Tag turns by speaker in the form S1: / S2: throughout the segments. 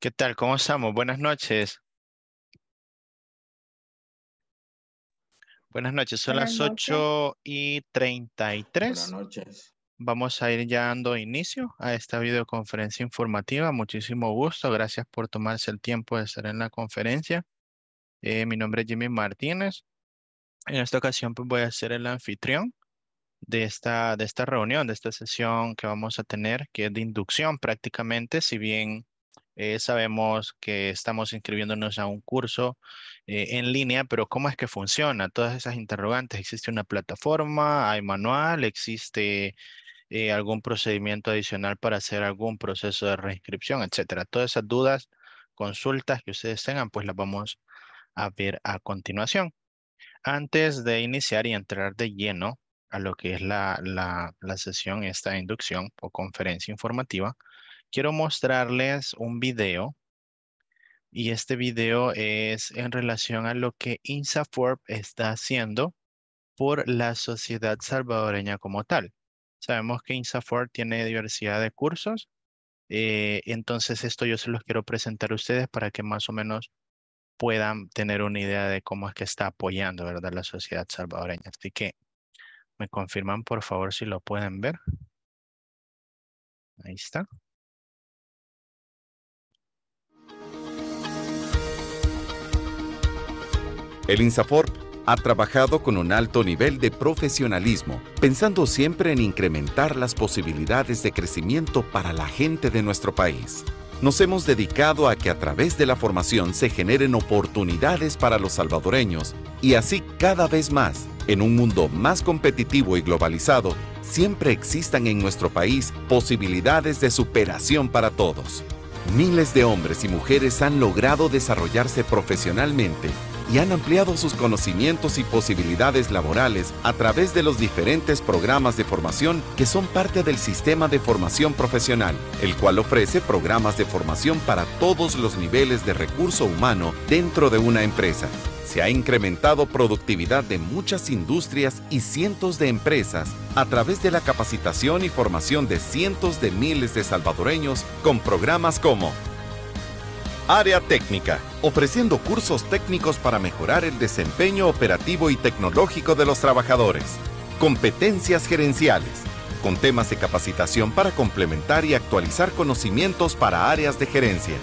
S1: ¿Qué tal? ¿Cómo estamos? Buenas noches.
S2: Buenas noches, son las y 8 y 33. Buenas noches. Vamos a ir ya dando inicio a esta videoconferencia informativa. Muchísimo gusto, gracias por tomarse el tiempo de estar en la conferencia. Eh, mi nombre es Jimmy Martínez. En esta ocasión pues, voy a ser el anfitrión de esta, de esta reunión, de esta sesión que vamos a tener, que es de inducción prácticamente, si bien eh, sabemos que estamos inscribiéndonos a un curso eh, en línea, pero ¿cómo es que funciona? Todas esas interrogantes. ¿Existe una plataforma? ¿Hay manual? ¿Existe eh, algún procedimiento adicional para hacer algún proceso de reinscripción, etcétera? Todas esas dudas, consultas que ustedes tengan, pues las vamos a ver a continuación. Antes de iniciar y entrar de lleno a lo que es la sesión, esta inducción o conferencia informativa, quiero mostrarles un video y este video es en relación a lo que INSAFORP está haciendo por la sociedad salvadoreña como tal. Sabemos que INSAFORP tiene diversidad de cursos, eh, entonces esto yo se los quiero presentar a ustedes para que más o menos puedan tener una idea de cómo es que está apoyando ¿verdad? la sociedad salvadoreña. Así que me confirman por favor si lo pueden ver. Ahí está.
S3: El INSAFORP ha trabajado con un alto nivel de profesionalismo, pensando siempre en incrementar las posibilidades de crecimiento para la gente de nuestro país. Nos hemos dedicado a que a través de la formación se generen oportunidades para los salvadoreños y así cada vez más, en un mundo más competitivo y globalizado, siempre existan en nuestro país posibilidades de superación para todos. Miles de hombres y mujeres han logrado desarrollarse profesionalmente y han ampliado sus conocimientos y posibilidades laborales a través de los diferentes programas de formación que son parte del sistema de formación profesional, el cual ofrece programas de formación para todos los niveles de recurso humano dentro de una empresa. Se ha incrementado productividad de muchas industrias y cientos de empresas a través de la capacitación y formación de cientos de miles de salvadoreños con programas como Área Técnica, ofreciendo cursos técnicos para mejorar el desempeño operativo y tecnológico de los trabajadores. Competencias gerenciales, con temas de capacitación para complementar y actualizar conocimientos para áreas de gerencia.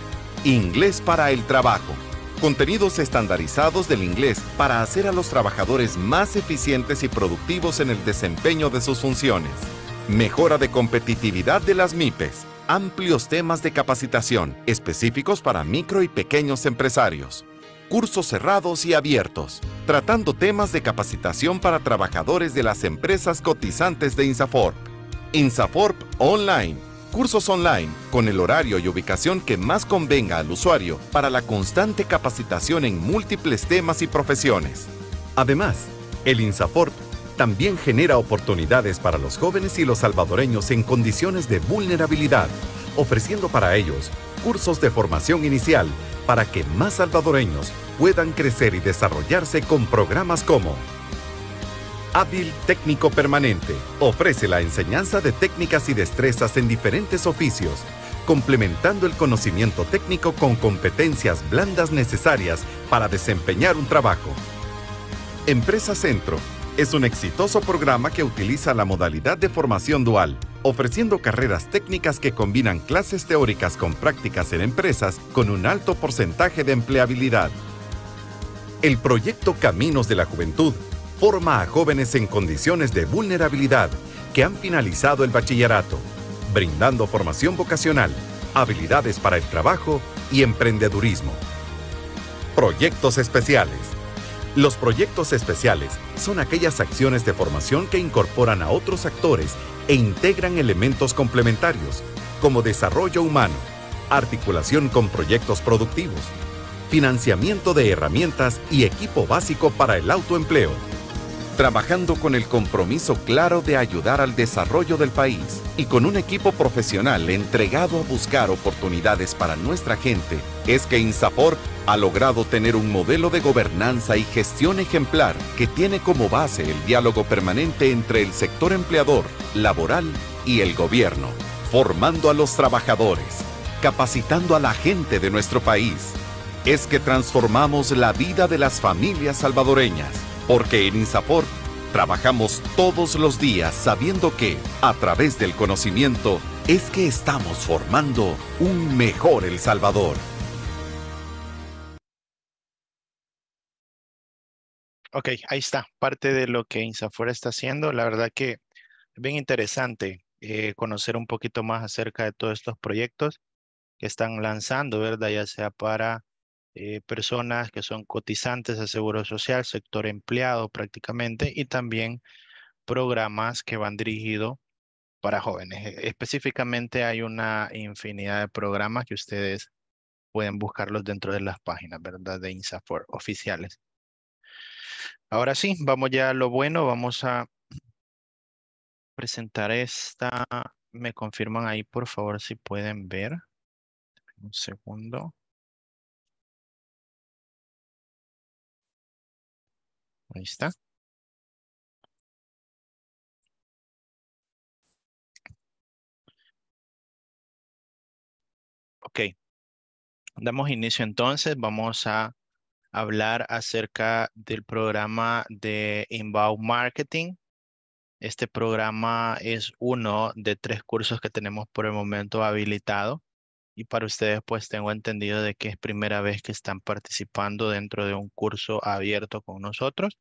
S3: Inglés para el trabajo, contenidos estandarizados del inglés para hacer a los trabajadores más eficientes y productivos en el desempeño de sus funciones. Mejora de competitividad de las MIPES amplios temas de capacitación específicos para micro y pequeños empresarios, cursos cerrados y abiertos, tratando temas de capacitación para trabajadores de las empresas cotizantes de INSAFORP. INSAFORP Online, cursos online con el horario y ubicación que más convenga al usuario para la constante capacitación en múltiples temas y profesiones. Además, el INSAFORP también genera oportunidades para los jóvenes y los salvadoreños en condiciones de vulnerabilidad, ofreciendo para ellos cursos de formación inicial para que más salvadoreños puedan crecer y desarrollarse con programas como Hábil Técnico Permanente ofrece la enseñanza de técnicas y destrezas en diferentes oficios, complementando el conocimiento técnico con competencias blandas necesarias para desempeñar un trabajo. Empresa Centro es un exitoso programa que utiliza la modalidad de formación dual, ofreciendo carreras técnicas que combinan clases teóricas con prácticas en empresas con un alto porcentaje de empleabilidad. El proyecto Caminos de la Juventud forma a jóvenes en condiciones de vulnerabilidad que han finalizado el bachillerato, brindando formación vocacional, habilidades para el trabajo y emprendedurismo. Proyectos especiales los proyectos especiales son aquellas acciones de formación que incorporan a otros actores e integran elementos complementarios, como desarrollo humano, articulación con proyectos productivos, financiamiento de herramientas y equipo básico para el autoempleo, trabajando con el compromiso claro de ayudar al desarrollo del país y con un equipo profesional entregado a buscar oportunidades para nuestra gente, es que INSAPOR ha logrado tener un modelo de gobernanza y gestión ejemplar que tiene como base el diálogo permanente entre el sector empleador, laboral y el gobierno, formando a los trabajadores, capacitando a la gente de nuestro país. Es que transformamos la vida de las familias salvadoreñas, porque en INSAPOR trabajamos todos los días sabiendo que, a través del conocimiento, es que estamos formando un mejor El Salvador.
S2: Ok, ahí está, parte de lo que Insafor está haciendo. La verdad que es bien interesante eh, conocer un poquito más acerca de todos estos proyectos que están lanzando, ¿verdad? Ya sea para eh, personas que son cotizantes de Seguro Social, sector empleado prácticamente, y también programas que van dirigidos para jóvenes. E-, específicamente hay una infinidad de programas que ustedes pueden buscarlos dentro de las páginas, ¿verdad? De INSAFOR oficiales. Ahora sí, vamos ya a lo bueno, vamos a presentar esta. Me confirman ahí, por favor, si
S1: pueden ver. Un segundo. Ahí está.
S2: Ok. Damos inicio entonces. Vamos a hablar acerca del programa de Inbound Marketing. Este programa es uno de tres cursos que tenemos por el momento habilitado y para ustedes pues tengo entendido de que es primera vez que están participando dentro de un curso abierto con nosotros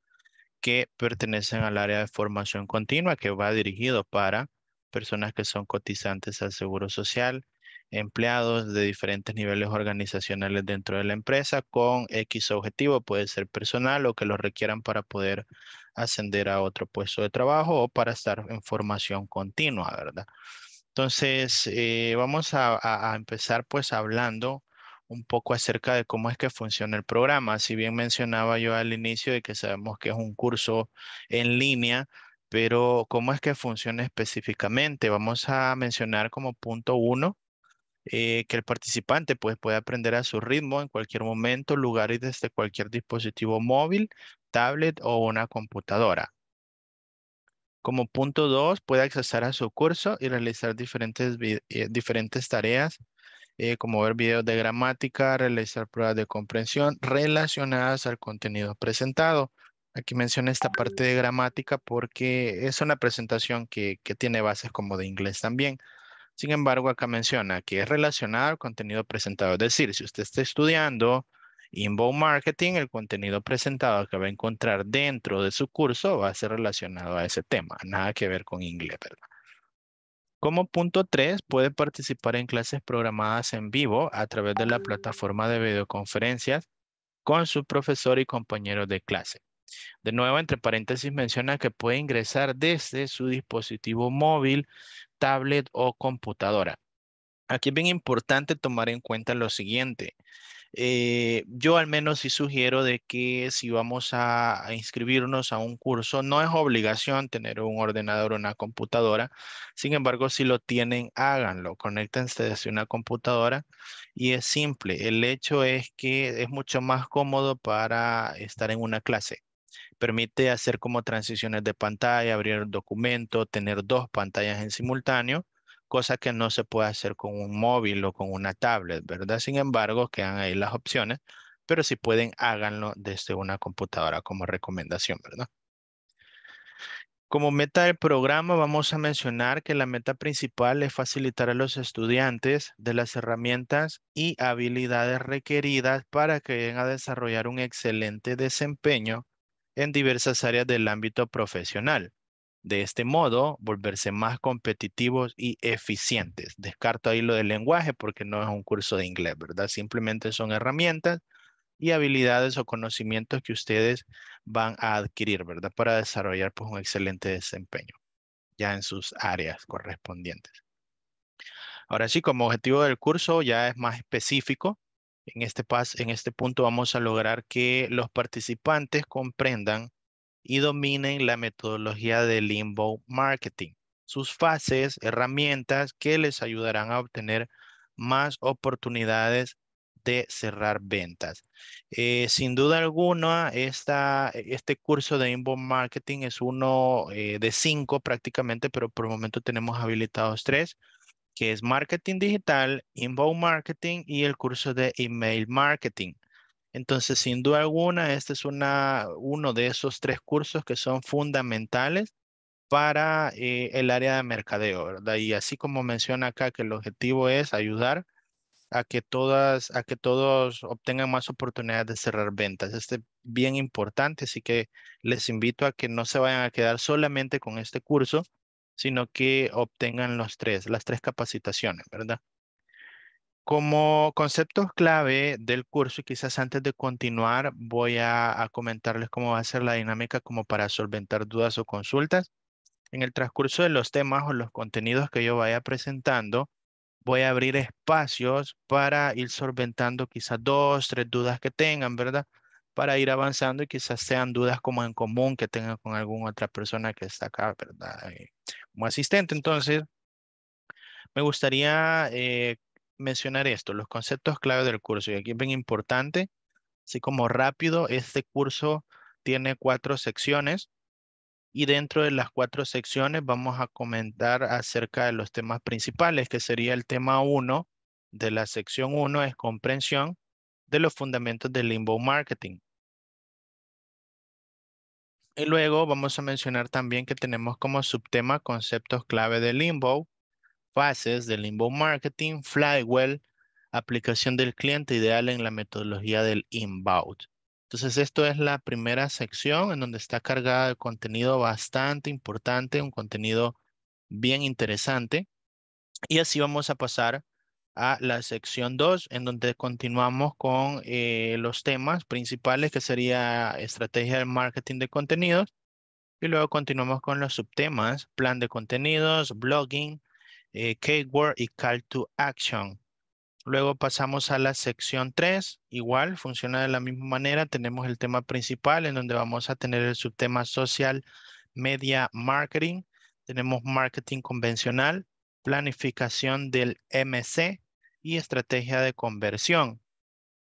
S2: que pertenecen al área de formación continua que va dirigido para personas que son cotizantes al Seguro Social, empleados de diferentes niveles organizacionales dentro de la empresa con X objetivo, puede ser personal o que lo requieran para poder ascender a otro puesto de trabajo o para estar en formación continua, ¿verdad? Entonces, eh, vamos a, empezar pues hablando un poco acerca de cómo es que funciona el programa. Si bien mencionaba yo al inicio de que sabemos que es un curso en línea, pero cómo es que funciona específicamente. Vamos a mencionar como punto uno eh, que el participante pues, puede aprender a su ritmo en cualquier momento, lugar y desde cualquier dispositivo móvil, tablet o una computadora. Como punto 2, puede accesar a su curso y realizar diferentes, eh, tareas, eh, como ver videos de gramática, realizar pruebas de comprensión relacionadas al contenido presentado. Aquí menciono esta parte de gramática porque es una presentación que, que tiene bases como de inglés también. Sin embargo, acá menciona que es relacionado al contenido presentado. Es decir, si usted está estudiando inbound marketing, el contenido presentado que va a encontrar dentro de su curso va a ser relacionado a ese tema. Nada que ver con inglés, ¿verdad? Como punto 3, puede participar en clases programadas en vivo a través de la plataforma de videoconferencias con su profesor y compañero de clase. De nuevo, entre paréntesis, menciona que puede ingresar desde su dispositivo móvil tablet o computadora. Aquí es bien importante tomar en cuenta lo siguiente. Eh, yo al menos sí sugiero de que si vamos a, inscribirnos a un curso, no es obligación tener un ordenador o una computadora. Sin embargo, si lo tienen, háganlo. Conéctense desde una computadora y es simple. El hecho es que es mucho más cómodo para estar en una clase permite hacer como transiciones de pantalla, abrir un documento, tener dos pantallas en simultáneo, cosa que no se puede hacer con un móvil o con una tablet, ¿verdad? Sin embargo, quedan ahí las opciones, pero si pueden, háganlo desde una computadora como recomendación, ¿verdad? Como meta del programa vamos a mencionar que la meta principal es facilitar a los estudiantes de las herramientas y habilidades requeridas para que lleguen a desarrollar un excelente desempeño en diversas áreas del ámbito profesional. De este modo, volverse más competitivos y eficientes. Descarto ahí lo del lenguaje porque no es un curso de inglés, ¿verdad? Simplemente son herramientas y habilidades o conocimientos que ustedes van a adquirir, ¿verdad? Para desarrollar pues, un excelente desempeño ya en sus áreas correspondientes. Ahora sí, como objetivo del curso ya es más específico, en este, en este punto vamos a lograr que los participantes comprendan y dominen la metodología del Inbound Marketing, sus fases, herramientas que les ayudarán a obtener más oportunidades de cerrar ventas. Eh, sin duda alguna, esta, este curso de Inbound Marketing es uno eh, de cinco prácticamente, pero por el momento tenemos habilitados tres que es marketing digital, inbound marketing y el curso de email marketing. Entonces, sin duda alguna, este es una, uno de esos tres cursos que son fundamentales para eh, el área de mercadeo, ¿verdad? Y así como menciona acá que el objetivo es ayudar a que todas, a que todos obtengan más oportunidades de cerrar ventas. Este es bien importante, así que les invito a que no se vayan a quedar solamente con este curso, sino que obtengan los tres, las tres capacitaciones, ¿verdad? Como conceptos clave del curso, quizás antes de continuar, voy a, comentarles cómo va a ser la dinámica como para solventar dudas o consultas. En el transcurso de los temas o los contenidos que yo vaya presentando, voy a abrir espacios para ir solventando quizás dos, tres dudas que tengan, ¿verdad? Para ir avanzando y quizás sean dudas como en común que tengan con alguna otra persona que está acá, ¿verdad? Eh, como asistente. Entonces, me gustaría eh, mencionar esto, los conceptos clave del curso. Y aquí es bien importante, así como rápido, este curso tiene cuatro secciones y dentro de las cuatro secciones vamos a comentar acerca de los temas principales, que sería el tema uno de la sección 1 es comprensión de los fundamentos del Limbo marketing. Y luego vamos a mencionar también que tenemos como subtema conceptos clave de Limbo, fases de Limbo Marketing, Flywell, aplicación del cliente ideal en la metodología del inbound. Entonces, esto es la primera sección en donde está cargada de contenido bastante importante, un contenido bien interesante. Y así vamos a pasar a la sección 2, en donde continuamos con eh, los temas principales, que sería estrategia de marketing de contenidos, y luego continuamos con los subtemas, plan de contenidos, blogging, eh, keyword y call to action. Luego pasamos a la sección 3, igual, funciona de la misma manera, tenemos el tema principal, en donde vamos a tener el subtema social media marketing, tenemos marketing convencional, planificación del MC, y estrategia de conversión.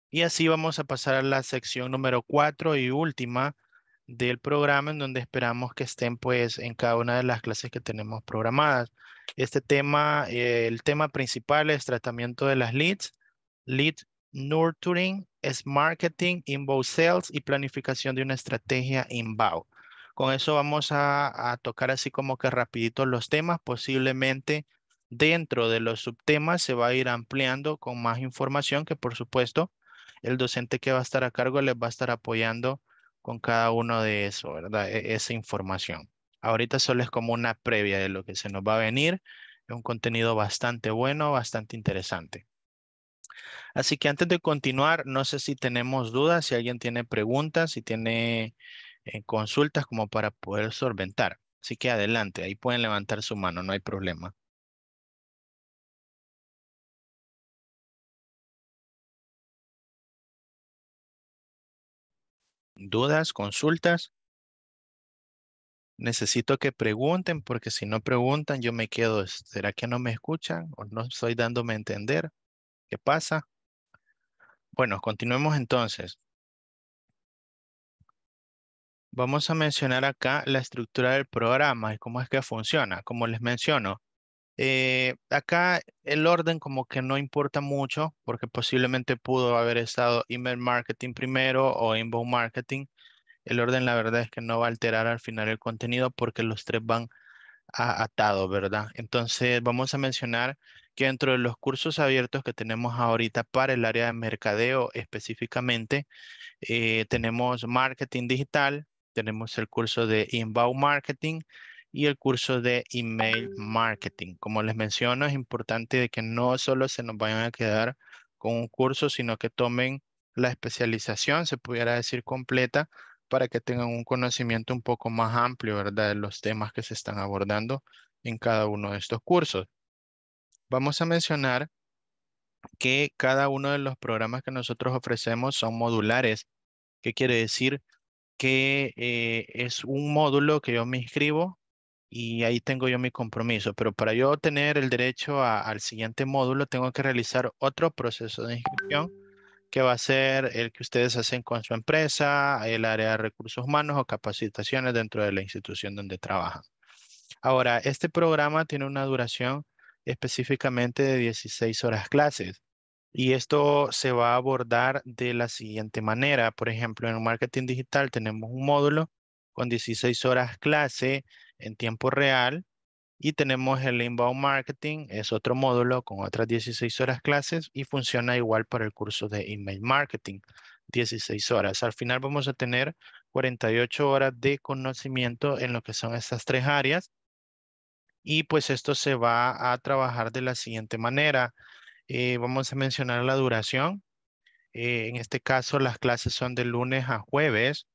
S2: Y así vamos a pasar a la sección número cuatro y última del programa en donde esperamos que estén pues en cada una de las clases que tenemos programadas. Este tema, eh, el tema principal es tratamiento de las leads, lead nurturing, es marketing, inbound sales y planificación de una estrategia inbound. Con eso vamos a, a tocar así como que rapidito los temas, posiblemente dentro de los subtemas se va a ir ampliando con más información que por supuesto el docente que va a estar a cargo les va a estar apoyando con cada uno de eso, ¿verdad? E, esa información. Ahorita solo es como una previa de lo que se nos va a venir. Es un contenido bastante bueno, bastante interesante. Así que antes de continuar, no sé si tenemos dudas, si alguien tiene preguntas, si tiene eh, consultas como para poder solventar. Así que adelante, ahí pueden levantar su mano, no hay problema. dudas, consultas. Necesito que pregunten porque si no preguntan yo me quedo, ¿será que no me escuchan o no estoy dándome a entender? ¿Qué pasa? Bueno, continuemos entonces. Vamos a mencionar acá la estructura del programa y cómo es que funciona. Como les menciono, eh, acá el orden como que no importa mucho porque posiblemente pudo haber estado email marketing primero o inbound marketing. El orden la verdad es que no va a alterar al final el contenido porque los tres van atados, ¿verdad? Entonces vamos a mencionar que dentro de los cursos abiertos que tenemos ahorita para el área de mercadeo específicamente, eh, tenemos marketing digital, tenemos el curso de inbound marketing, y el curso de email marketing. Como les menciono, es importante de que no solo se nos vayan a quedar con un curso, sino que tomen la especialización, se pudiera decir completa, para que tengan un conocimiento un poco más amplio, ¿verdad? De los temas que se están abordando en cada uno de estos cursos. Vamos a mencionar que cada uno de los programas que nosotros ofrecemos son modulares. ¿Qué quiere decir? Que eh, es un módulo que yo me inscribo, y ahí tengo yo mi compromiso. Pero para yo tener el derecho al siguiente módulo, tengo que realizar otro proceso de inscripción que va a ser el que ustedes hacen con su empresa, el área de recursos humanos o capacitaciones dentro de la institución donde trabajan. Ahora, este programa tiene una duración específicamente de 16 horas clases. Y esto se va a abordar de la siguiente manera. Por ejemplo, en marketing digital tenemos un módulo con 16 horas clase en tiempo real. Y tenemos el Inbound Marketing, es otro módulo con otras 16 horas clases y funciona igual para el curso de Email Marketing, 16 horas. Al final vamos a tener 48 horas de conocimiento en lo que son estas tres áreas. Y pues esto se va a trabajar de la siguiente manera. Eh, vamos a mencionar la duración. Eh, en este caso, las clases son de lunes a jueves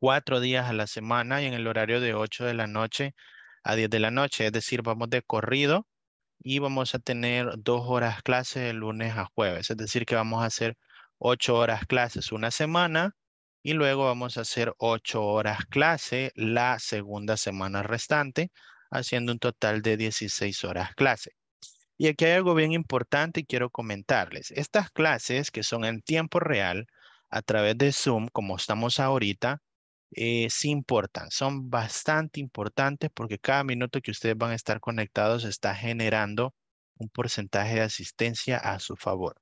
S2: cuatro días a la semana y en el horario de 8 de la noche a 10 de la noche. Es decir, vamos de corrido y vamos a tener dos horas clases de lunes a jueves. Es decir, que vamos a hacer ocho horas clases una semana y luego vamos a hacer ocho horas clase la segunda semana restante, haciendo un total de 16 horas clase. Y aquí hay algo bien importante y quiero comentarles. Estas clases que son en tiempo real, a través de Zoom, como estamos ahorita, eh, sí importan, son bastante importantes porque cada minuto que ustedes van a estar conectados está generando un porcentaje de asistencia a su favor.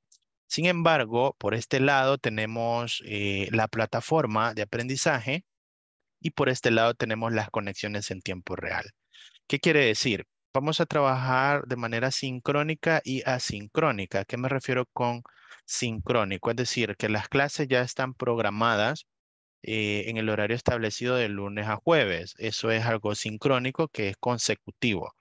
S2: Sin embargo, por este lado tenemos eh, la plataforma de aprendizaje y por este lado tenemos las conexiones en tiempo real. ¿Qué quiere decir? Vamos a trabajar de manera sincrónica y asincrónica. ¿Qué me refiero con sincrónico? Es decir, que las clases ya están programadas eh, en el horario establecido de lunes a jueves. Eso es algo sincrónico que es consecutivo,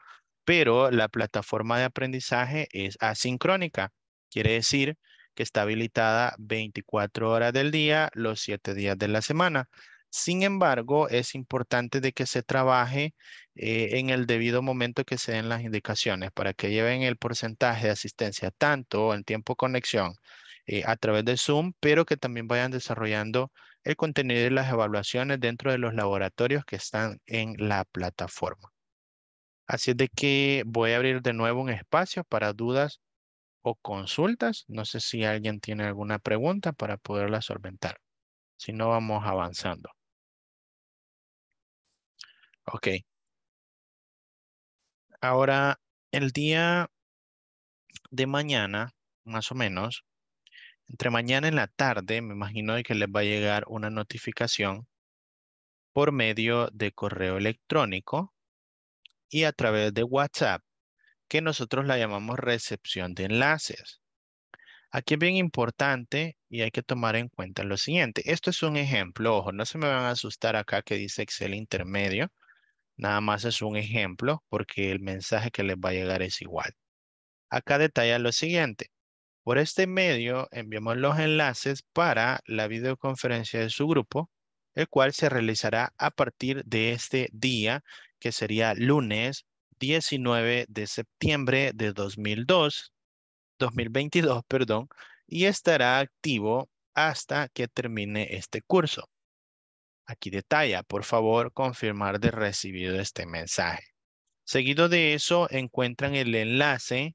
S2: pero la plataforma de aprendizaje es asincrónica. Quiere decir que está habilitada 24 horas del día, los 7 días de la semana. Sin embargo, es importante de que se trabaje eh, en el debido momento que se den las indicaciones para que lleven el porcentaje de asistencia tanto en tiempo conexión eh, a través de Zoom, pero que también vayan desarrollando el contenido de las evaluaciones dentro de los laboratorios que están en la plataforma. Así es de que voy a abrir de nuevo un espacio para dudas o consultas. No sé si alguien tiene alguna pregunta para poderla solventar. Si no, vamos avanzando. Ok. Ahora, el día de mañana, más o menos, entre mañana en la tarde, me imagino que les va a llegar una notificación por medio de correo electrónico y a través de WhatsApp, que nosotros la llamamos recepción de enlaces. Aquí es bien importante y hay que tomar en cuenta lo siguiente. Esto es un ejemplo, ojo, no se me van a asustar acá que dice Excel intermedio. Nada más es un ejemplo porque el mensaje que les va a llegar es igual. Acá detalla lo siguiente. Por este medio enviamos los enlaces para la videoconferencia de su grupo, el cual se realizará a partir de este día, que sería lunes 19 de septiembre de 2002, 2022, perdón, y estará activo hasta que termine este curso. Aquí detalla, por favor, confirmar de recibido este mensaje. Seguido de eso, encuentran el enlace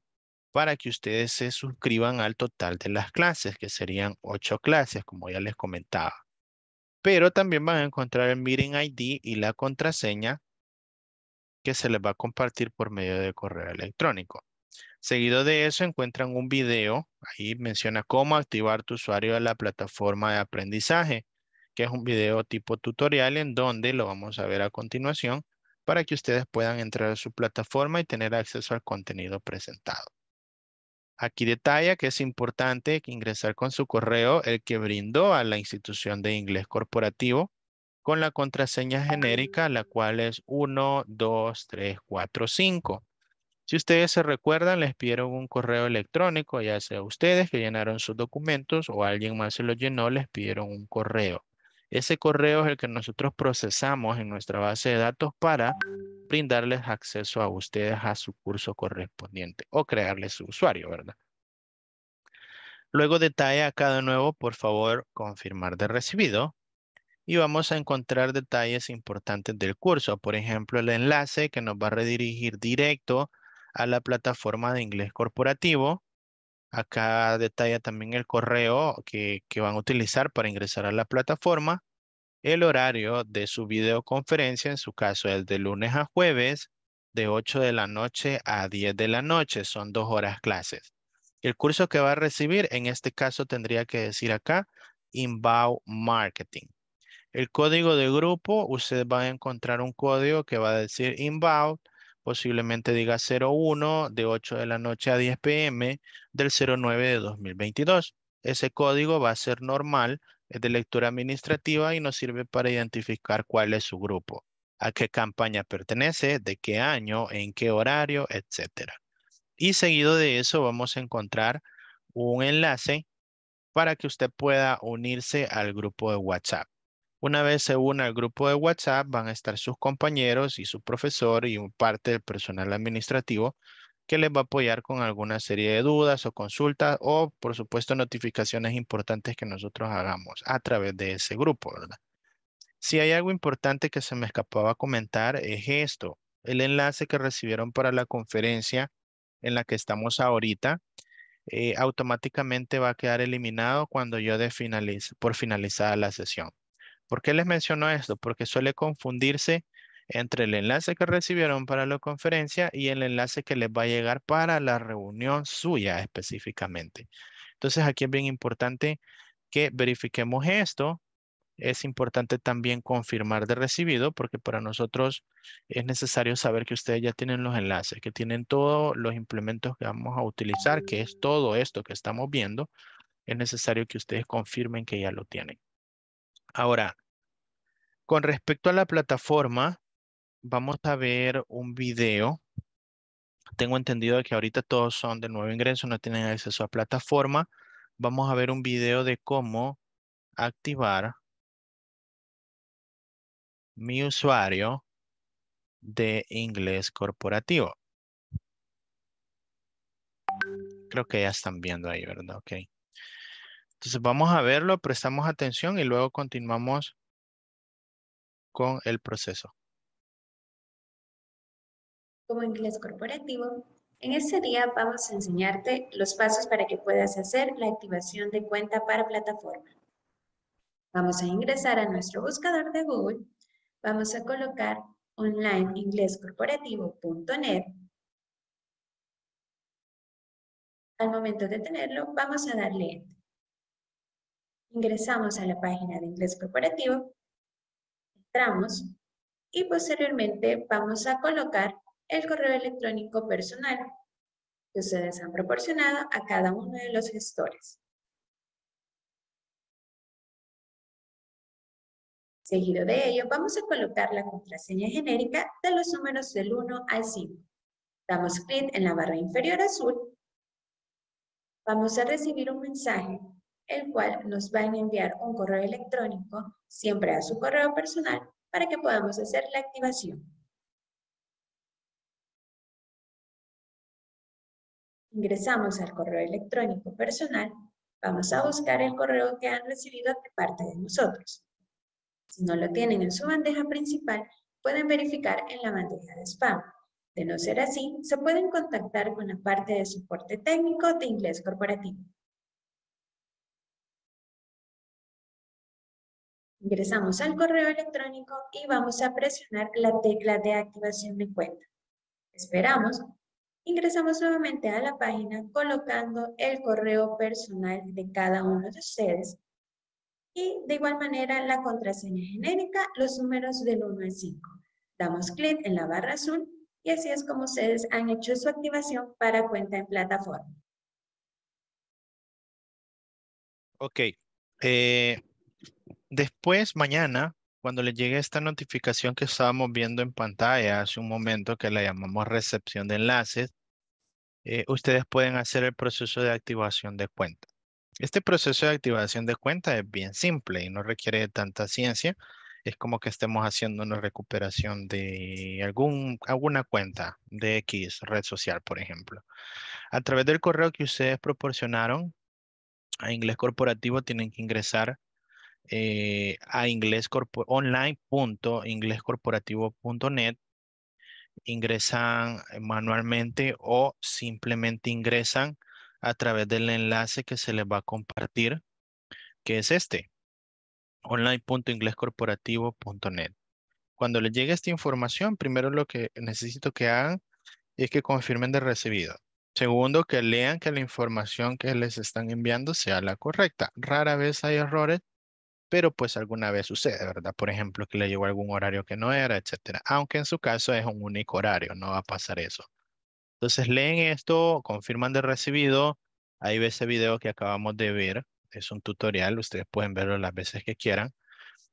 S2: para que ustedes se suscriban al total de las clases, que serían ocho clases, como ya les comentaba. Pero también van a encontrar el Meeting ID y la contraseña que se les va a compartir por medio de correo electrónico. Seguido de eso encuentran un video, ahí menciona cómo activar tu usuario a la plataforma de aprendizaje, que es un video tipo tutorial en donde lo vamos a ver a continuación para que ustedes puedan entrar a su plataforma y tener acceso al contenido presentado. Aquí detalla que es importante ingresar con su correo el que brindó a la institución de inglés corporativo con la contraseña genérica, la cual es 1, 2, 3, 4, 5. Si ustedes se recuerdan, les pidieron un correo electrónico, ya sea ustedes que llenaron sus documentos o alguien más se los llenó, les pidieron un correo. Ese correo es el que nosotros procesamos en nuestra base de datos para brindarles acceso a ustedes a su curso correspondiente o crearles su usuario, ¿verdad? Luego detalle acá de nuevo, por favor, confirmar de recibido. Y vamos a encontrar detalles importantes del curso. Por ejemplo, el enlace que nos va a redirigir directo a la plataforma de inglés corporativo Acá detalla también el correo que, van a utilizar para ingresar a la plataforma, el horario de su videoconferencia, en su caso es de lunes a jueves, de 8 de la noche a 10 de la noche, son dos horas clases. El curso que va a recibir, en este caso tendría que decir acá, Inbound Marketing. El código de grupo, usted va a encontrar un código que va a decir Inbound posiblemente diga 01 de 8 de la noche a 10 pm del 09 de 2022. Ese código va a ser normal, es de lectura administrativa y nos sirve para identificar cuál es su grupo, a qué campaña pertenece, de qué año, en qué horario, etc. Y seguido de eso vamos a encontrar un enlace para que usted pueda unirse al grupo de WhatsApp. Una vez se una al grupo de WhatsApp, van a estar sus compañeros y su profesor y parte del personal administrativo que les va a apoyar con alguna serie de dudas o consultas o, por supuesto, notificaciones importantes que nosotros hagamos a través de ese grupo, Si hay algo importante que se me escapaba comentar es esto, el enlace que recibieron para la conferencia en la que estamos ahorita, eh, automáticamente va a quedar eliminado cuando yo de por finalizada la sesión. ¿Por qué les menciono esto? Porque suele confundirse entre el enlace que recibieron para la conferencia y el enlace que les va a llegar para la reunión suya específicamente. Entonces aquí es bien importante que verifiquemos esto. Es importante también confirmar de recibido porque para nosotros es necesario saber que ustedes ya tienen los enlaces, que tienen todos los implementos que vamos a utilizar, que es todo esto que estamos viendo. Es necesario que ustedes confirmen que ya lo tienen. Ahora, con respecto a la plataforma, vamos a ver un video. Tengo entendido que ahorita todos son de nuevo ingreso, no tienen acceso a plataforma. Vamos a ver un video de cómo activar mi usuario de inglés corporativo. Creo que ya están viendo ahí, ¿verdad? Ok. Entonces vamos a verlo, prestamos atención y luego continuamos con el proceso.
S4: Como inglés corporativo, en este día vamos a enseñarte los pasos para que puedas hacer la activación de cuenta para plataforma. Vamos a ingresar a nuestro buscador de Google, vamos a colocar onlineinglescorporativo.net. Al momento de tenerlo, vamos a darle Enter. Ingresamos a la página de Inglés Corporativo tramos y posteriormente vamos a colocar el correo electrónico personal que ustedes han proporcionado a cada uno de los gestores. Seguido de ello, vamos a colocar la contraseña genérica de los números del 1 al 5. Damos clic en la barra inferior azul. Vamos a recibir un mensaje el cual nos va a enviar un correo electrónico, siempre a su correo personal, para que podamos hacer la activación. Ingresamos al correo electrónico personal, vamos a buscar el correo que han recibido de parte de nosotros. Si no lo tienen en su bandeja principal, pueden verificar en la bandeja de spam. De no ser así, se pueden contactar con la parte de soporte técnico de inglés corporativo. Ingresamos al correo electrónico y vamos a presionar la tecla de activación de cuenta. Esperamos. Ingresamos nuevamente a la página colocando el correo personal de cada uno de ustedes y de igual manera la contraseña genérica, los números del 1 al 5. Damos clic en la barra azul y así es como ustedes han hecho su activación para cuenta en plataforma.
S1: Ok.
S2: Eh, Después, mañana, cuando les llegue esta notificación que estábamos viendo en pantalla hace un momento, que la llamamos recepción de enlaces, eh, ustedes pueden hacer el proceso de activación de cuenta. Este proceso de activación de cuenta es bien simple y no requiere de tanta ciencia. Es como que estemos haciendo una recuperación de algún, alguna cuenta de X red social, por ejemplo. A través del correo que ustedes proporcionaron a Inglés Corporativo tienen que ingresar eh, a online.inglescorporativo.net ingresan eh, manualmente o simplemente ingresan a través del enlace que se les va a compartir, que es este, online.inglescorporativo.net. Cuando les llegue esta información, primero lo que necesito que hagan es que confirmen de recibido. Segundo, que lean que la información que les están enviando sea la correcta. Rara vez hay errores, pero pues alguna vez sucede, ¿verdad? Por ejemplo, que le llegó algún horario que no era, etcétera. Aunque en su caso es un único horario, no va a pasar eso. Entonces leen esto, confirman de recibido. Ahí ve ese video que acabamos de ver. Es un tutorial, ustedes pueden verlo las veces que quieran.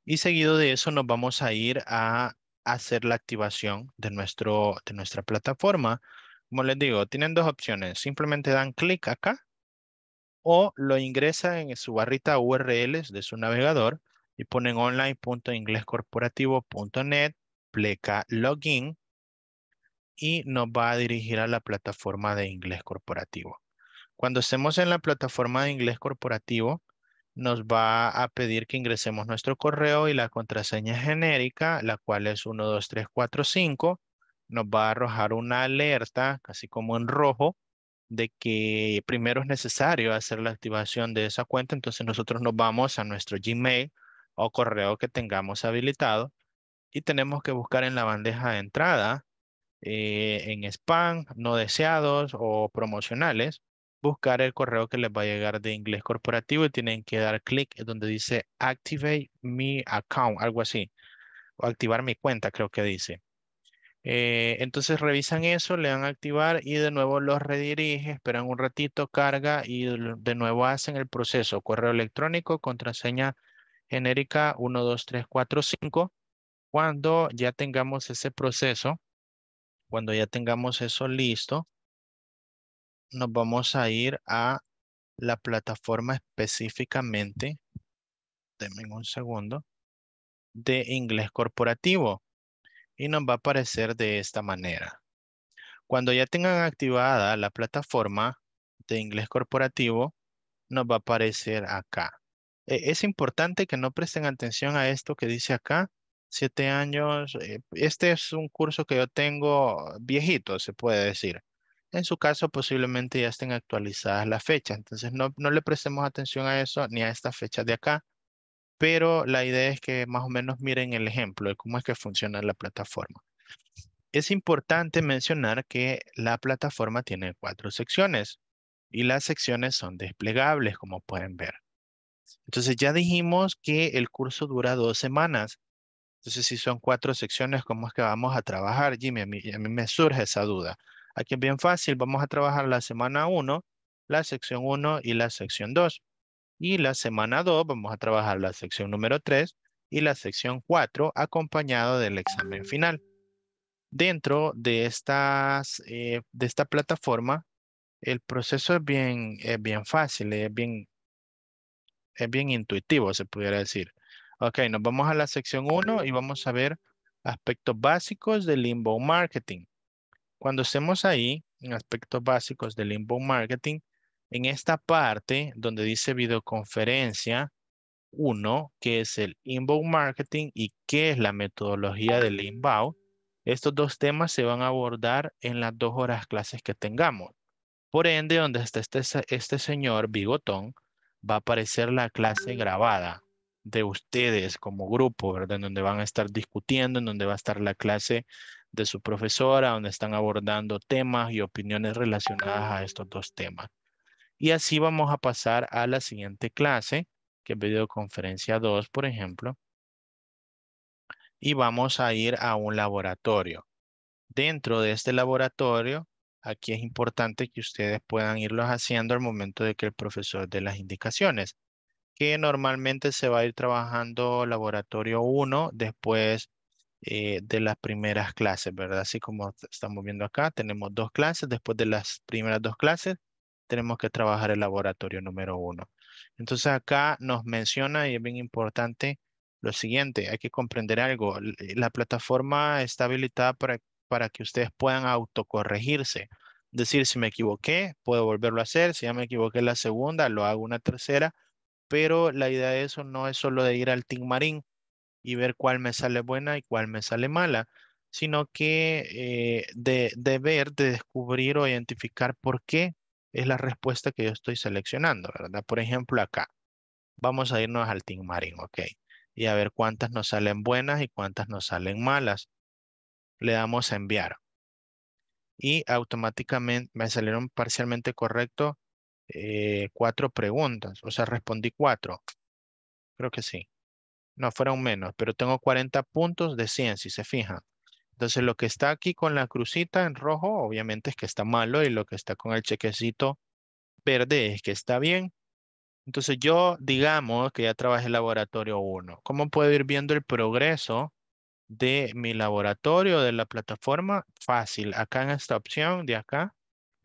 S2: Y seguido de eso nos vamos a ir a hacer la activación de, nuestro, de nuestra plataforma. Como les digo, tienen dos opciones. Simplemente dan clic acá o lo ingresa en su barrita URL de su navegador y ponen online.inglescorporativo.net, pleca login y nos va a dirigir a la plataforma de inglés corporativo. Cuando estemos en la plataforma de inglés corporativo, nos va a pedir que ingresemos nuestro correo y la contraseña genérica, la cual es 12345. Nos va a arrojar una alerta, casi como en rojo, de que primero es necesario hacer la activación de esa cuenta, entonces nosotros nos vamos a nuestro Gmail o correo que tengamos habilitado y tenemos que buscar en la bandeja de entrada, eh, en spam, no deseados o promocionales, buscar el correo que les va a llegar de inglés corporativo y tienen que dar clic donde dice Activate My Account, algo así, o activar mi cuenta, creo que dice. Eh, entonces revisan eso, le dan a activar y de nuevo los redirige, esperan un ratito, carga y de nuevo hacen el proceso. Correo electrónico, contraseña genérica 12345. Cuando ya tengamos ese proceso, cuando ya tengamos eso listo, nos vamos a ir a la plataforma específicamente, denme un segundo, de inglés corporativo y nos va a aparecer de esta manera. Cuando ya tengan activada la plataforma de inglés corporativo, nos va a aparecer acá. E, es importante que no presten atención a esto que dice acá, siete años. Eh, este es un curso que yo tengo viejito, se puede decir. En su caso, posiblemente ya estén actualizadas las fechas. Entonces, no, no le prestemos atención a eso ni a esta fecha de acá pero la idea es que más o menos miren el ejemplo de cómo es que funciona la plataforma. Es importante mencionar que la plataforma tiene cuatro secciones y las secciones son desplegables, como pueden ver. Entonces ya dijimos que el curso dura dos semanas. Entonces si son cuatro secciones, ¿cómo es que vamos a trabajar, Jimmy? A mí, me surge esa duda. Aquí es bien fácil, vamos a trabajar la semana 1, la sección 1 y la sección 2. Y la semana 2 vamos a trabajar la sección número 3 y la sección 4 acompañado del examen final. Dentro de, estas, eh, de esta plataforma, el proceso es bien, bien fácil, es bien, bien intuitivo, se pudiera decir. Ok, nos vamos a la sección 1 y vamos a ver aspectos básicos del inbound marketing. Cuando estemos ahí, en aspectos básicos del Limbo marketing, en esta parte donde dice videoconferencia, uno, que es el inbound marketing y qué es la metodología del inbound, estos dos temas se van a abordar en las dos horas clases que tengamos. Por ende, donde está este, este señor Bigotón, va a aparecer la clase grabada de ustedes como grupo, ¿verdad? En donde van a estar discutiendo, en donde va a estar la clase de su profesora, donde están abordando temas y opiniones relacionadas a estos dos temas. Y así vamos a pasar a la siguiente clase, que es videoconferencia 2, por ejemplo. Y vamos a ir a un laboratorio. Dentro de este laboratorio, aquí es importante que ustedes puedan irlos haciendo al momento de que el profesor dé las indicaciones, que normalmente se va a ir trabajando laboratorio 1 después eh, de las primeras clases, ¿verdad? Así como estamos viendo acá, tenemos dos clases, después de las primeras dos clases tenemos que trabajar el laboratorio número uno. Entonces acá nos menciona y es bien importante lo siguiente, hay que comprender algo. Eh, la plataforma está habilitada para, para que ustedes puedan autocorregirse. Decir, si me equivoqué, puedo volverlo a hacer. Si ya me equivoqué la segunda, lo hago una tercera. Pero la idea de eso no es solo de ir al Team Marín y ver cuál me sale buena y cuál me sale mala, sino que eh, de, de ver, de descubrir o identificar por qué es la respuesta que yo estoy seleccionando, ¿verdad? Por ejemplo, acá. Vamos a irnos al Team Marine, ¿ok? Y a ver cuántas nos salen buenas y cuántas nos salen malas. Le damos a enviar. Y automáticamente me salieron parcialmente correcto eh, cuatro preguntas. O sea, respondí cuatro. Creo que sí. No, fueron menos, pero tengo 40 puntos de 100, si se fijan. Entonces lo que está aquí con la crucita en rojo, obviamente es que está malo y lo que está con el chequecito verde es que está bien. Entonces yo, digamos que ya trabajé el laboratorio 1. ¿Cómo puedo ir viendo el progreso de mi laboratorio, de la plataforma? Fácil. Acá en esta opción de acá,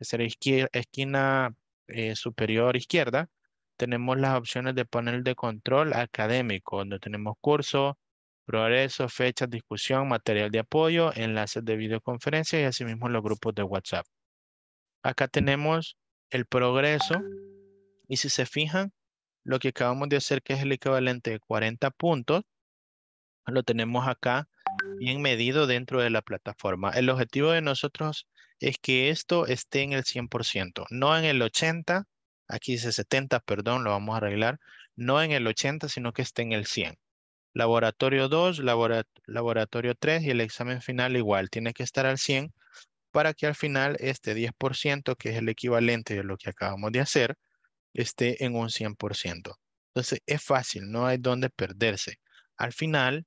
S2: es la esquina, eh, superior izquierda, tenemos las opciones de panel de control académico, donde tenemos curso, progreso, fechas, discusión, material de apoyo, enlaces de videoconferencia y asimismo los grupos de WhatsApp. Acá tenemos el progreso y si se fijan, lo que acabamos de hacer que es el equivalente de 40 puntos, lo tenemos acá bien medido dentro de la plataforma. El objetivo de nosotros es que esto esté en el 100%, no en el 80, aquí dice 70, perdón, lo vamos a arreglar, no en el 80, sino que esté en el 100 laboratorio 2, laboratorio 3 y el examen final igual. Tiene que estar al 100 para que al final este 10%, que es el equivalente de lo que acabamos de hacer, esté en un 100%. Entonces es fácil, no hay donde perderse. Al final,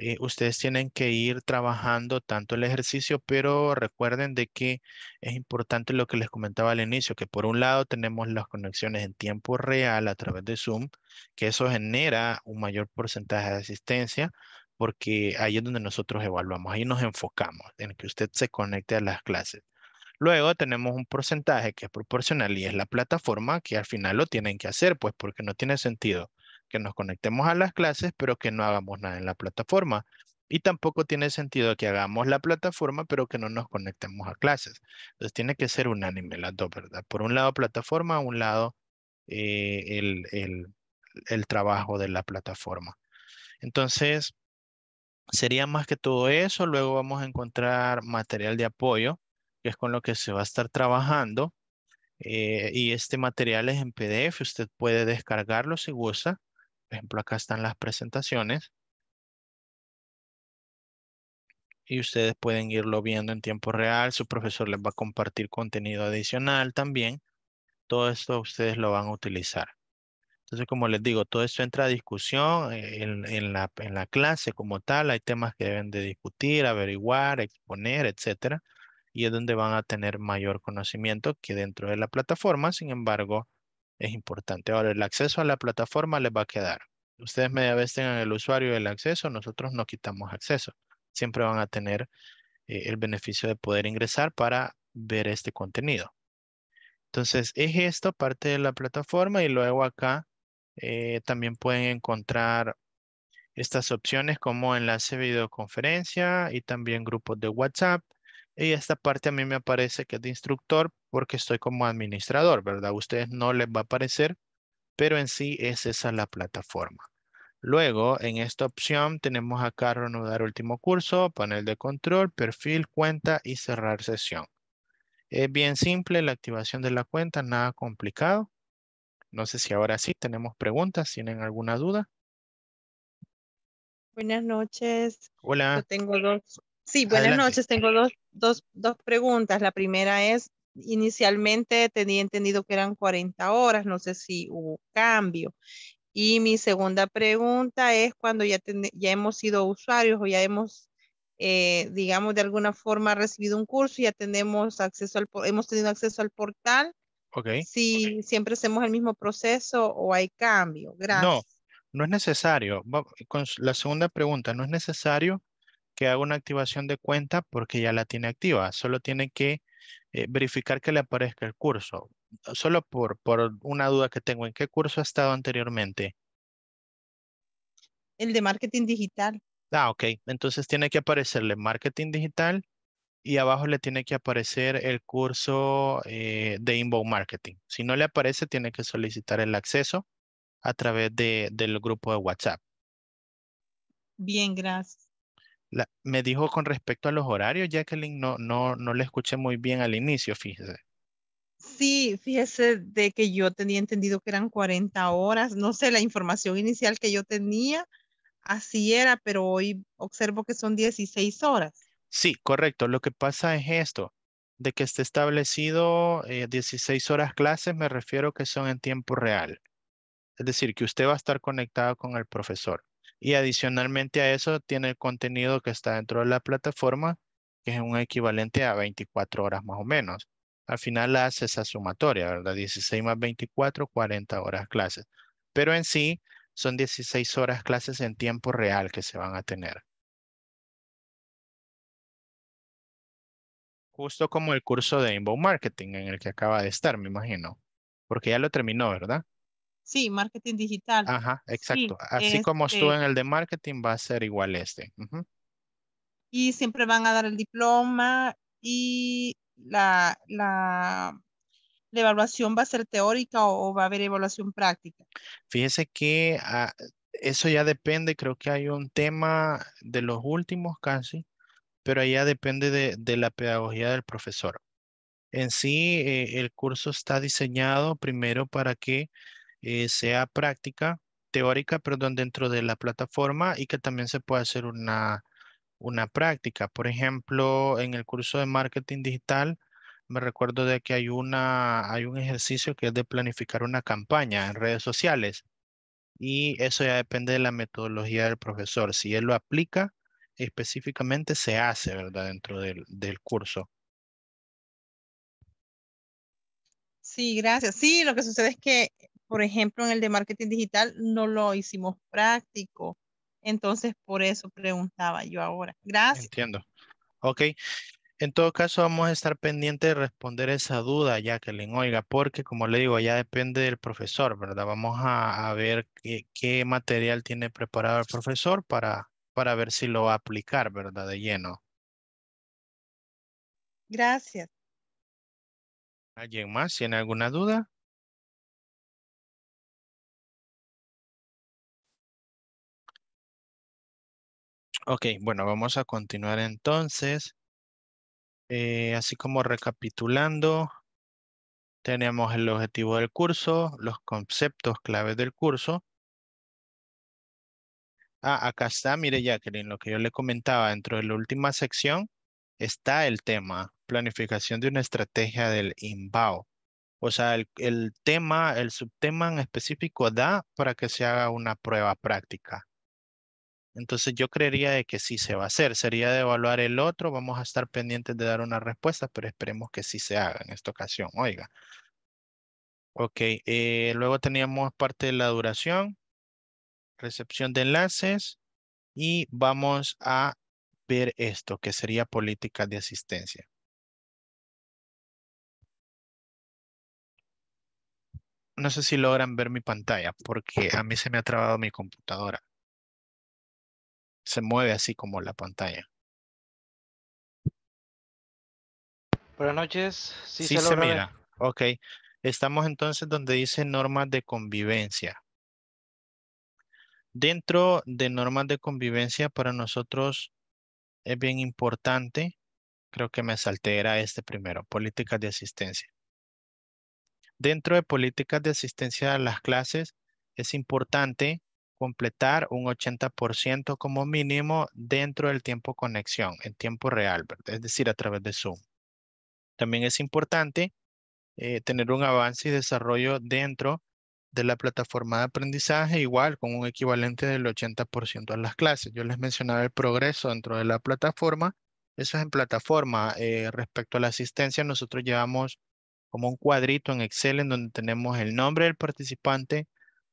S2: eh, ustedes tienen que ir trabajando tanto el ejercicio, pero recuerden de que es importante lo que les comentaba al inicio, que por un lado tenemos las conexiones en tiempo real a través de Zoom, que eso genera un mayor porcentaje de asistencia, porque ahí es donde nosotros evaluamos, ahí nos enfocamos en que usted se conecte a las clases. Luego tenemos un porcentaje que es proporcional y es la plataforma que al final lo tienen que hacer, pues porque no tiene sentido que nos conectemos a las clases, pero que no hagamos nada en la plataforma. Y tampoco tiene sentido que hagamos la plataforma, pero que no nos conectemos a clases. Entonces tiene que ser unánime las dos, ¿verdad? Por un lado plataforma, a un lado eh, el, el, trabajo de la plataforma. Entonces, sería más que todo eso. Luego vamos a encontrar material de apoyo, que es con lo que se va a estar trabajando. Eh, y este material es en PDF, usted puede descargarlo si gusta. Por ejemplo, acá están las presentaciones. Y ustedes pueden irlo viendo en tiempo real. Su profesor les va a compartir contenido adicional también. Todo esto ustedes lo van a utilizar. Entonces, como les digo, todo esto entra a discusión eh, en, la, en la clase como tal. Hay temas que deben de discutir, averiguar, exponer, etcétera. Y es donde van a tener mayor conocimiento que dentro de la plataforma. Sin embargo, es importante. Ahora, el acceso a la plataforma les va a quedar. Ustedes media vez tengan el usuario el acceso, nosotros no quitamos acceso. Siempre van a tener eh, el beneficio de poder ingresar para ver este contenido. Entonces, es esto parte de la plataforma y luego acá eh, también pueden encontrar estas opciones como enlace videoconferencia y también grupos de WhatsApp y esta parte a mí me aparece que es de instructor porque estoy como administrador, ¿verdad? A ustedes no les va a aparecer, pero en sí es esa la plataforma. Luego, en esta opción tenemos acá reanudar último curso, panel de control, perfil, cuenta y cerrar sesión. Es bien simple la activación de la cuenta, nada complicado. No sé si ahora sí tenemos preguntas, tienen alguna duda.
S5: Buenas noches. Hola. tengo dos. Sí, buenas noches. Tengo dos dos, dos preguntas. La primera es, inicialmente tenía entendido que eran 40 horas, no sé si hubo cambio. Y mi segunda pregunta es cuando ya, ya hemos sido usuarios o ya hemos, eh, digamos, de alguna forma recibido un curso, y ya tenemos acceso al, hemos tenido acceso al portal. Okay. Si siempre hacemos el mismo proceso o hay cambio. Gracias. No,
S2: no es necesario. Con la segunda pregunta, no es necesario que haga una activación de cuenta porque ya la tiene activa. Solo tiene que eh, verificar que le aparezca el curso. Solo por, por una duda que tengo, ¿en qué curso ha estado anteriormente?
S5: El de marketing digital.
S2: Ah, ok. Entonces tiene que aparecerle marketing digital y abajo le tiene que aparecer el curso eh, de inbound marketing. Si no le aparece, tiene que solicitar el acceso a través del grupo de WhatsApp.
S5: Bien, gracias
S2: me dijo con respecto a los horarios, Jacqueline, no, no, no le escuché muy bien al inicio, fíjese.
S5: Sí, fíjese de que yo tenía entendido que eran 40 horas, no sé, la información inicial que yo tenía, así era, pero hoy observo que son 16 horas.
S2: Sí, correcto. Lo que pasa es esto, de que esté establecido 16 eh, horas clases, me refiero que son en tiempo real. Es decir, que usted va a estar conectado con el profesor. Y adicionalmente a eso tiene el contenido que está dentro de la plataforma, que es un equivalente a 24 horas más o menos. Al final hace esa sumatoria, ¿verdad? 16 más 24, 40 horas clases. Pero en sí son 16 horas clases en tiempo real que se van a tener. Justo como el curso de Inbound Marketing en el que acaba de estar, me imagino. Porque ya lo terminó, ¿verdad?
S5: Sí, marketing digital. Ajá,
S2: exacto. Así como estuvo este en el de marketing, va a ser igual este.
S5: Y siempre van a dar el diploma y la, la, evaluación va a ser teórica o, va a haber evaluación práctica.
S2: Fíjese que ah, eso ya depende, creo que hay un tema de los últimos casi, pero ya depende de, la pedagogía del profesor. En sí, eh, el curso está diseñado primero para que eh, sea práctica, teórica, perdón, dentro de la plataforma y que también se pueda hacer una, una práctica. Por ejemplo, en el curso de marketing digital, me recuerdo de que hay, una, hay un ejercicio que es de planificar una campaña en redes sociales. Y eso ya depende de la metodología del profesor. Si él lo aplica, específicamente se hace, ¿verdad? Dentro del, del curso.
S5: Sí, gracias. Sí, lo que sucede es que por ejemplo, en el de marketing digital no lo hicimos práctico. Entonces, por eso preguntaba yo ahora. Gracias.
S2: Entiendo. Ok. En todo caso, vamos a estar pendiente de responder esa duda, ya que Jacqueline. Oiga, porque como le digo, ya depende del profesor, ¿verdad? Vamos a, ver qué, material tiene preparado el profesor para, para ver si lo va a aplicar, ¿verdad? De lleno.
S1: Gracias. ¿Alguien más tiene alguna duda?
S2: Ok, bueno, vamos a continuar entonces. Eh, así como recapitulando, tenemos el objetivo del curso, los conceptos claves del curso. Ah, acá está, mire Jacqueline, lo que yo le comentaba, dentro de la última sección está el tema, planificación de una estrategia del INBAO. O sea, el tema, el subtema en específico da para que se haga una prueba práctica. Entonces yo creería de que sí se va a hacer. Sería de evaluar el otro. Vamos a estar pendientes de dar una respuesta, pero esperemos que sí se haga en esta ocasión. Oiga. Ok. Eh, luego teníamos parte de la duración, recepción de enlaces y vamos a ver esto, que sería política de asistencia.
S1: No sé si logran ver mi pantalla porque a mí se me ha trabado mi computadora
S2: se mueve así como la pantalla.
S5: Buenas noches. Sí, se, se mira.
S2: Ok. Estamos entonces donde dice normas de convivencia. Dentro de normas de convivencia para nosotros es bien importante, creo que me salté, era este primero, políticas de asistencia. Dentro de políticas de asistencia a las clases es importante completar un 80% como mínimo dentro del tiempo conexión, en tiempo real, es decir, a través de Zoom. También es importante eh, tener un avance y desarrollo dentro de la plataforma de aprendizaje, igual con un equivalente del 80% a las clases. Yo les mencionaba el progreso dentro de la plataforma. Eso es en plataforma. Eh, respecto a la asistencia, nosotros llevamos como un cuadrito en Excel en donde tenemos el nombre del participante,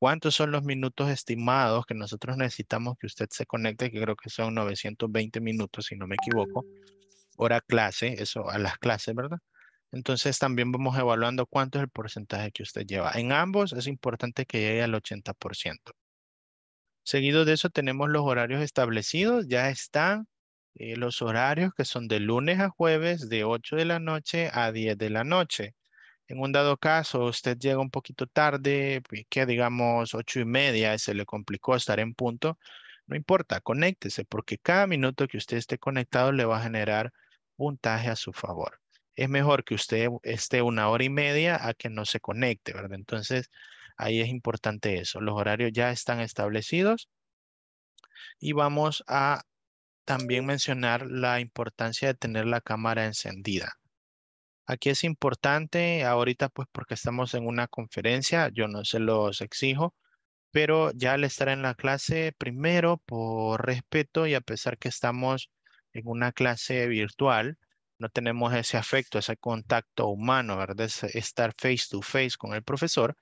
S2: cuántos son los minutos estimados que nosotros necesitamos que usted se conecte, que creo que son 920 minutos, si no me equivoco, hora clase, eso a las clases, ¿verdad? Entonces también vamos evaluando cuánto es el porcentaje que usted lleva. En ambos es importante que llegue al 80%. Seguido de eso tenemos los horarios establecidos, ya están eh, los horarios que son de lunes a jueves de 8 de la noche a 10 de la noche. En un dado caso, usted llega un poquito tarde, que digamos ocho y media, se le complicó estar en punto, no importa, conéctese, porque cada minuto que usted esté conectado le va a generar puntaje a su favor. Es mejor que usted esté una hora y media a que no se conecte, ¿verdad? Entonces, ahí es importante eso. Los horarios ya están establecidos y vamos a también mencionar la importancia de tener la cámara encendida. Aquí es importante, ahorita pues porque estamos en una conferencia, yo no se los exijo, pero ya al estar en la clase, primero por respeto y a pesar que estamos en una clase virtual, no tenemos ese afecto, ese contacto humano, ¿verdad? Es estar face to face con el profesor.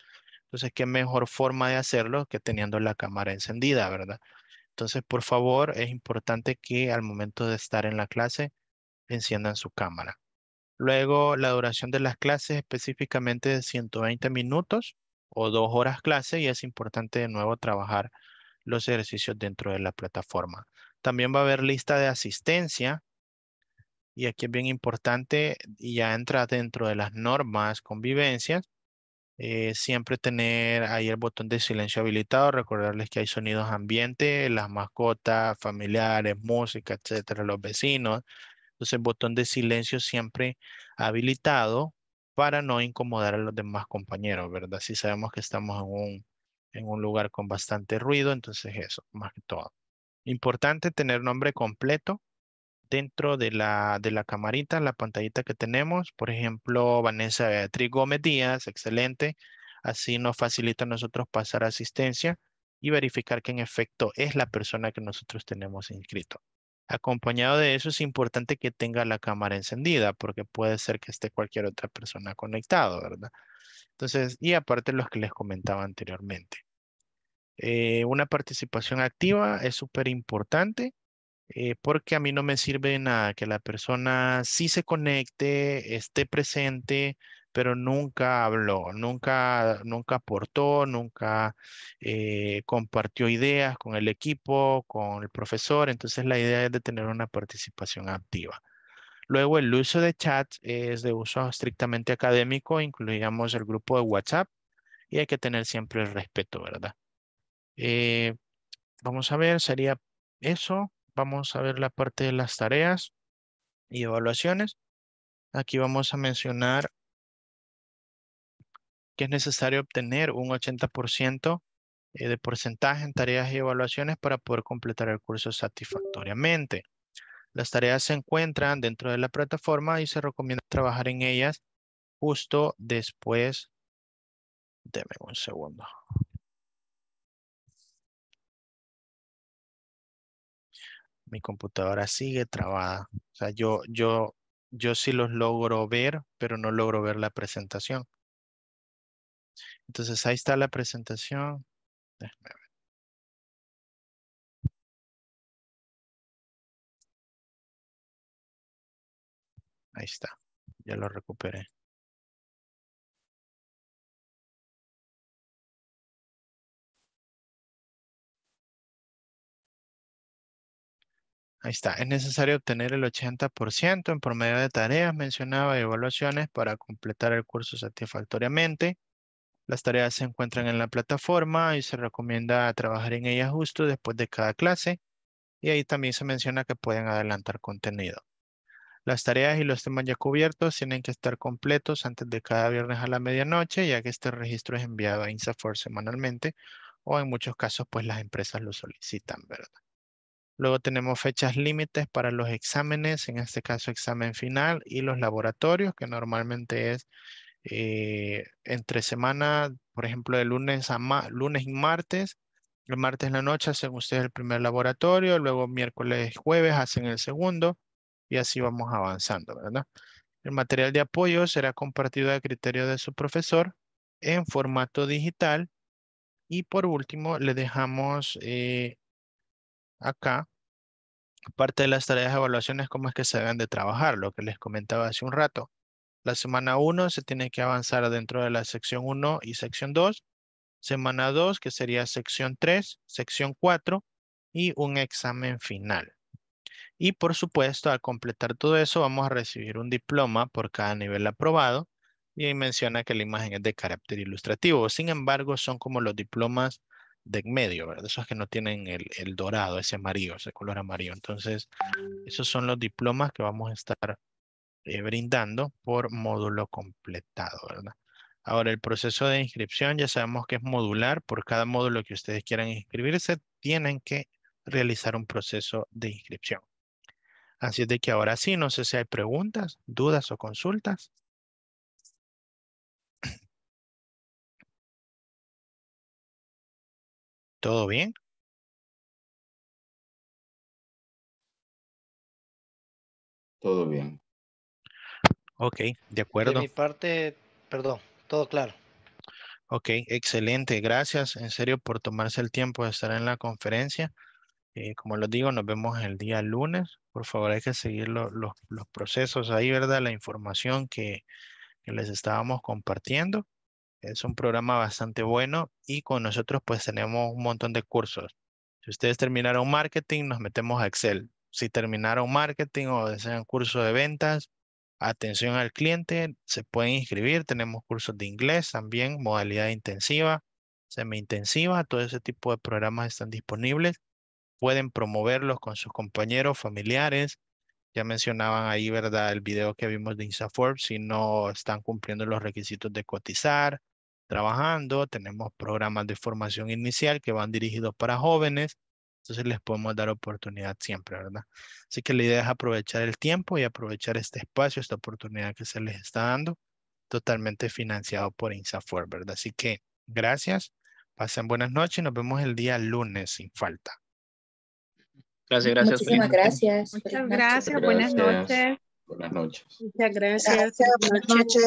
S2: Entonces, qué mejor forma de hacerlo que teniendo la cámara encendida, ¿verdad? Entonces, por favor, es importante que al momento de estar en la clase enciendan su cámara. Luego, la duración de las clases específicamente de 120 minutos o dos horas clase y es importante de nuevo trabajar los ejercicios dentro de la plataforma. También va a haber lista de asistencia y aquí es bien importante y ya entra dentro de las normas convivencias. Eh, siempre tener ahí el botón de silencio habilitado, recordarles que hay sonidos ambiente, las mascotas, familiares, música, etcétera, los vecinos, entonces, pues, botón de silencio siempre habilitado para no incomodar a los demás compañeros, ¿verdad? Si sabemos que estamos en un, en un lugar con bastante ruido, entonces eso, más que todo. Importante tener nombre completo dentro de la, de la camarita, la pantallita que tenemos. Por ejemplo, Vanessa Beatriz Gómez Díaz, excelente. Así nos facilita a nosotros pasar asistencia y verificar que en efecto es la persona que nosotros tenemos inscrito. Acompañado de eso es importante que tenga la cámara encendida porque puede ser que esté cualquier otra persona conectado, ¿verdad? Entonces, y aparte los que les comentaba anteriormente. Eh, una participación activa es súper importante eh, porque a mí no me sirve nada que la persona sí se conecte, esté presente, pero nunca habló, nunca, nunca aportó, nunca eh, compartió ideas con el equipo, con el profesor. Entonces la idea es de tener una participación activa. Luego el uso de chat es de uso estrictamente académico, incluíamos el grupo de WhatsApp y hay que tener siempre el respeto, ¿verdad? Eh, vamos a ver, sería eso. Vamos a ver la parte de las tareas y evaluaciones. Aquí vamos a mencionar que es necesario obtener un 80% eh, de porcentaje en tareas y evaluaciones para poder completar el curso satisfactoriamente. Las tareas se encuentran dentro de la plataforma y se recomienda trabajar en ellas justo después. Deme un segundo. Mi computadora sigue trabada. O sea, yo, yo sí los logro ver, pero no logro ver la presentación. Entonces ahí está
S1: la presentación. ver. Ahí está, ya lo recuperé.
S2: Ahí está. Es necesario obtener el 80% en promedio de tareas, mencionadas y evaluaciones para completar el curso satisfactoriamente. Las tareas se encuentran en la plataforma y se recomienda trabajar en ellas justo después de cada clase. Y ahí también se menciona que pueden adelantar contenido. Las tareas y los temas ya cubiertos tienen que estar completos antes de cada viernes a la medianoche, ya que este registro es enviado a INSAFOR semanalmente o en muchos casos pues las empresas lo solicitan, ¿verdad? Luego tenemos fechas límites para los exámenes, en este caso examen final y los laboratorios, que normalmente es eh, entre semana, por ejemplo, de lunes a lunes y martes. El martes en la noche hacen ustedes el primer laboratorio, luego miércoles y jueves hacen el segundo y así vamos avanzando, ¿verdad? El material de apoyo será compartido a criterio de su profesor en formato digital y por último le dejamos eh, acá parte de las tareas de evaluaciones, cómo es que se deben de trabajar, lo que les comentaba hace un rato. La semana 1 se tiene que avanzar dentro de la sección 1 y sección 2. Semana 2, que sería sección 3, sección 4 y un examen final. Y por supuesto, al completar todo eso, vamos a recibir un diploma por cada nivel aprobado. Y ahí menciona que la imagen es de carácter ilustrativo. Sin embargo, son como los diplomas de medio, ¿verdad? Esos que no tienen el, el dorado, ese amarillo, ese color amarillo. Entonces, esos son los diplomas que vamos a estar eh, brindando por módulo completado, ¿verdad? Ahora, el proceso de inscripción ya sabemos que es modular. Por cada módulo que ustedes quieran inscribirse, tienen que realizar un proceso de inscripción. Así es de que ahora sí, no sé si hay preguntas, dudas o
S1: consultas. ¿Todo bien? Todo bien.
S2: Ok, de acuerdo. De mi parte, perdón, todo claro. Ok, excelente. Gracias en serio por tomarse el tiempo de estar en la conferencia. Eh, como les digo, nos vemos el día lunes. Por favor, hay que seguir los procesos ahí, ¿verdad? La información que, que les estábamos compartiendo. Es un programa bastante bueno y con nosotros pues tenemos un montón de cursos. Si ustedes terminaron marketing, nos metemos a Excel. Si terminaron marketing o desean curso de ventas, Atención al cliente, se pueden inscribir, tenemos cursos de inglés también, modalidad intensiva, semi-intensiva, todo ese tipo de programas están disponibles. Pueden promoverlos con sus compañeros, familiares. Ya mencionaban ahí, ¿verdad? El video que vimos de InstaForbes, si no están cumpliendo los requisitos de cotizar, trabajando. Tenemos programas de formación inicial que van dirigidos para jóvenes entonces les podemos dar oportunidad siempre, ¿verdad? Así que la idea es aprovechar el tiempo y aprovechar este espacio, esta oportunidad que se les está dando, totalmente financiado por Insafor, ¿verdad? Así que gracias, pasen buenas noches y nos vemos el día lunes sin falta. Gracias, mm, gracias. Muchísimas gracias.
S1: Muchas gracias, buenas noches. Buenas noches. Muchas gracias. Buenas noches.